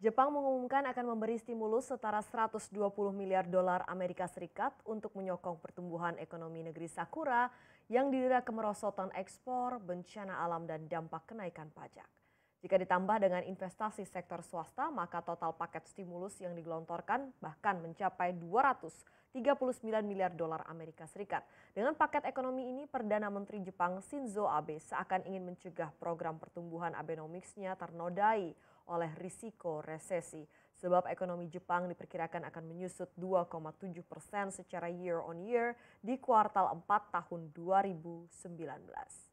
Jepang mengumumkan akan memberi stimulus setara 120 miliar dolar Amerika Serikat untuk menyokong pertumbuhan ekonomi negeri Sakura yang didera kemerosotan ekspor, bencana alam dan dampak kenaikan pajak. Jika ditambah dengan investasi sektor swasta, maka total paket stimulus yang digelontorkan bahkan mencapai 239 miliar dolar Amerika Serikat. Dengan paket ekonomi ini, Perdana Menteri Jepang Shinzo Abe seakan ingin mencegah program pertumbuhan Abenomics-nya ternodai oleh risiko resesi. Sebab ekonomi Jepang diperkirakan akan menyusut 2,7 persen secara year on year di kuartal 4 tahun 2019.